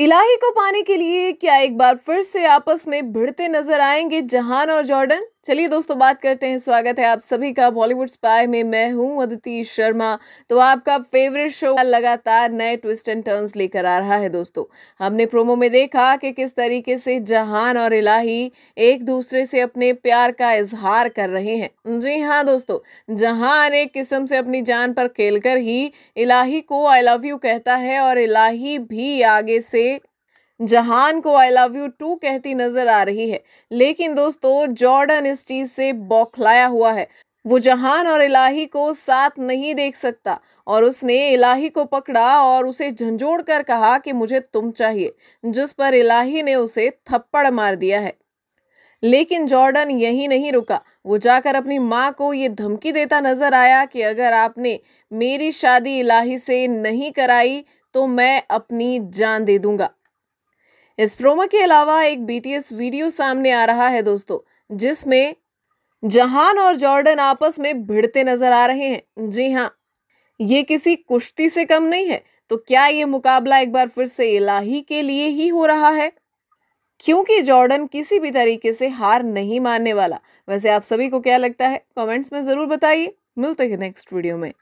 इलाही को पाने के लिए क्या एक बार फिर से आपस में भिड़ते नजर आएंगे जहान और जॉर्डन चलिए दोस्तों बात करते हैं स्वागत है आप सभी का बॉलीवुड स्पाय में मैं हूं अदिति शर्मा तो आपका फेवरेट शो लगातार नए ट्विस्ट एंड टर्न्स लेकर आ रहा है दोस्तों हमने प्रोमो में देखा कि किस तरीके से जहान और इलाही एक दूसरे से अपने प्यार का इजहार कर रहे हैं जी हाँ दोस्तों जहान एक किस्म से अपनी जान पर खेल ही इलाही को आई लव यू कहता है और इलाही भी आगे से जहान को आई लव यू टू कहती नजर आ रही है लेकिन दोस्तों जॉर्डन इस चीज से बौखलाया हुआ है वो जहान और इलाही को साथ नहीं देख सकता और उसने इलाही को पकड़ा और उसे झंझोड़ कर कहा कि मुझे तुम चाहिए जिस पर इलाही ने उसे थप्पड़ मार दिया है लेकिन जॉर्डन यही नहीं रुका वो जाकर अपनी माँ को ये धमकी देता नजर आया कि अगर आपने मेरी शादी इलाही से नहीं कराई तो मैं अपनी जान दे दूंगा इस प्रोमो के अलावा एक बीटीएस वीडियो सामने आ रहा है दोस्तों जिसमें जहान और जॉर्डन आपस में भिड़ते नजर आ रहे हैं जी हाँ ये किसी कुश्ती से कम नहीं है तो क्या ये मुकाबला एक बार फिर से इलाही के लिए ही हो रहा है क्योंकि जॉर्डन किसी भी तरीके से हार नहीं मानने वाला वैसे आप सभी को क्या लगता है कमेंट्स में ज़रूर बताइए मिलते हैं नेक्स्ट वीडियो में